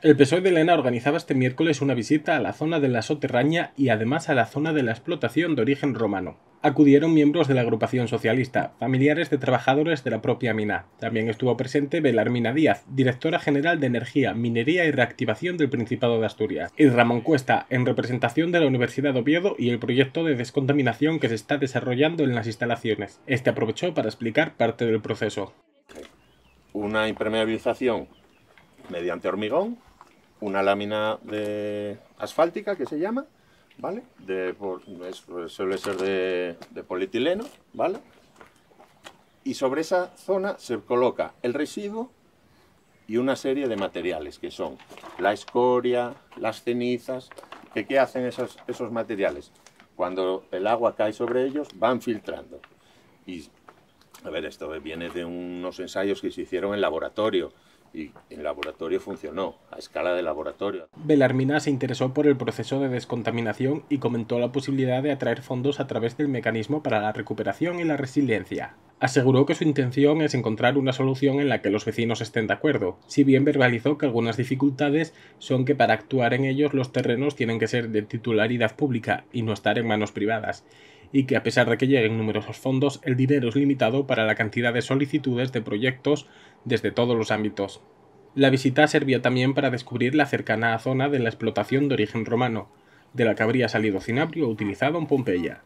El PSOE de Elena organizaba este miércoles una visita a la zona de la soterraña y además a la zona de la explotación de origen romano. Acudieron miembros de la agrupación socialista, familiares de trabajadores de la propia mina. También estuvo presente Belarmina Díaz, directora general de Energía, Minería y Reactivación del Principado de Asturias, y Ramón Cuesta, en representación de la Universidad de Oviedo y el proyecto de descontaminación que se está desarrollando en las instalaciones. Este aprovechó para explicar parte del proceso. Una impermeabilización mediante hormigón una lámina de asfáltica que se llama, ¿vale? Pues, suele ser de, polietileno, ¿vale? Y sobre esa zona se coloca el residuo y una serie de materiales que son la escoria, las cenizas, que qué hacen esos, esos materiales. Cuando el agua cae sobre ellos van filtrando. Y a ver, esto viene de unos ensayos que se hicieron en laboratorio y el laboratorio funcionó, a escala de laboratorio. Belarmina se interesó por el proceso de descontaminación y comentó la posibilidad de atraer fondos a través del mecanismo para la recuperación y la resiliencia. Aseguró que su intención es encontrar una solución en la que los vecinos estén de acuerdo, si bien verbalizó que algunas dificultades son que para actuar en ellos los terrenos tienen que ser de titularidad pública y no estar en manos privadas, y que a pesar de que lleguen numerosos fondos, el dinero es limitado para la cantidad de solicitudes de proyectos desde todos los ámbitos. La visita servía también para descubrir la cercana zona de la explotación de origen romano, de la que habría salido cinabrio utilizado en Pompeya.